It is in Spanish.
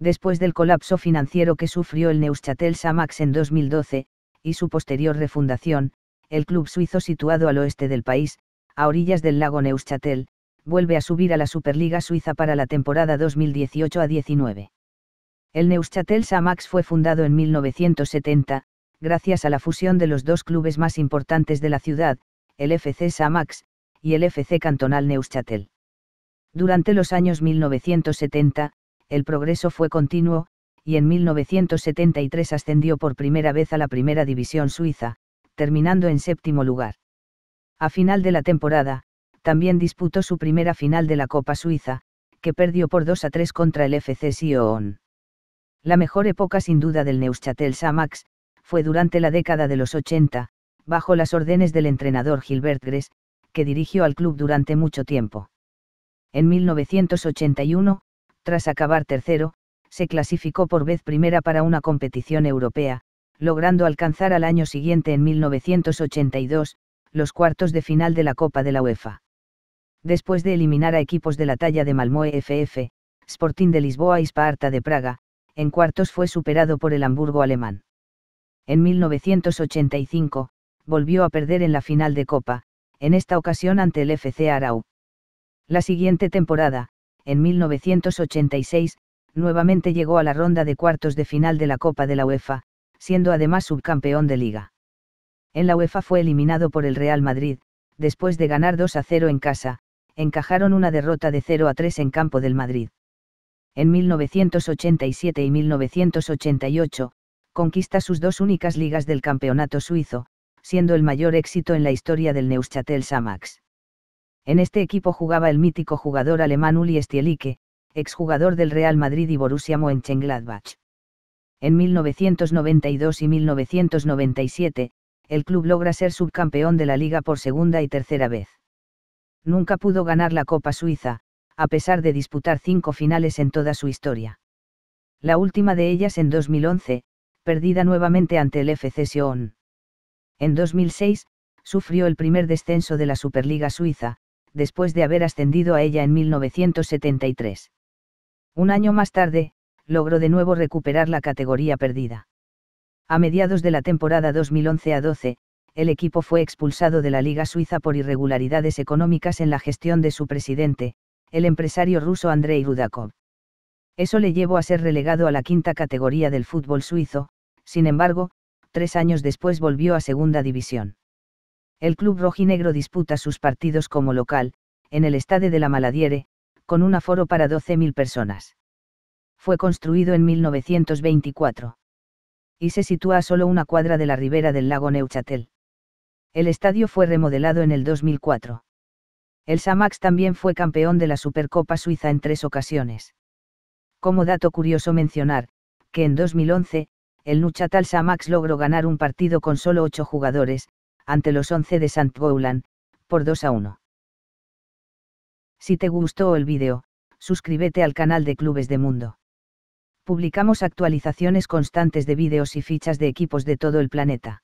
Después del colapso financiero que sufrió el Neuchâtel Samax en 2012, y su posterior refundación, el club suizo situado al oeste del país, a orillas del lago Neuchâtel, vuelve a subir a la Superliga Suiza para la temporada 2018 a 19. El Neuchâtel Samax fue fundado en 1970, gracias a la fusión de los dos clubes más importantes de la ciudad, el FC Samax y el FC Cantonal Neuchâtel. Durante los años 1970, el progreso fue continuo, y en 1973 ascendió por primera vez a la primera división suiza, terminando en séptimo lugar. A final de la temporada, también disputó su primera final de la Copa Suiza, que perdió por 2 a 3 contra el FC Sion. La mejor época sin duda del Neuchâtel Samax, fue durante la década de los 80, bajo las órdenes del entrenador Gilbert Gress, que dirigió al club durante mucho tiempo. En 1981, tras acabar tercero, se clasificó por vez primera para una competición europea, logrando alcanzar al año siguiente en 1982, los cuartos de final de la Copa de la UEFA. Después de eliminar a equipos de la talla de Malmoe FF, Sporting de Lisboa y Sparta de Praga, en cuartos fue superado por el Hamburgo alemán. En 1985, volvió a perder en la final de Copa, en esta ocasión ante el FC Arau. La siguiente temporada, en 1986, nuevamente llegó a la ronda de cuartos de final de la Copa de la UEFA, siendo además subcampeón de liga. En la UEFA fue eliminado por el Real Madrid, después de ganar 2 a 0 en casa, encajaron una derrota de 0 a 3 en campo del Madrid en 1987 y 1988, conquista sus dos únicas ligas del campeonato suizo, siendo el mayor éxito en la historia del Neuchâtel Samax. En este equipo jugaba el mítico jugador alemán Uli Stielike, exjugador del Real Madrid y Borussia Mönchengladbach. En 1992 y 1997, el club logra ser subcampeón de la liga por segunda y tercera vez. Nunca pudo ganar la Copa Suiza, a pesar de disputar cinco finales en toda su historia. La última de ellas en 2011, perdida nuevamente ante el FC Sion. En 2006, sufrió el primer descenso de la Superliga Suiza, después de haber ascendido a ella en 1973. Un año más tarde, logró de nuevo recuperar la categoría perdida. A mediados de la temporada 2011 a 12, el equipo fue expulsado de la Liga Suiza por irregularidades económicas en la gestión de su presidente, el empresario ruso Andrei Rudakov. Eso le llevó a ser relegado a la quinta categoría del fútbol suizo, sin embargo, tres años después volvió a segunda división. El club rojinegro disputa sus partidos como local, en el estadio de la Maladiere, con un aforo para 12.000 personas. Fue construido en 1924. Y se sitúa a solo una cuadra de la ribera del lago Neuchatel. El estadio fue remodelado en el 2004. El Samax también fue campeón de la Supercopa Suiza en tres ocasiones. Como dato curioso mencionar, que en 2011, el Nuchatal Samax logró ganar un partido con solo ocho jugadores, ante los 11 de St. Goulan, por 2 a 1. Si te gustó el vídeo, suscríbete al canal de Clubes de Mundo. Publicamos actualizaciones constantes de vídeos y fichas de equipos de todo el planeta.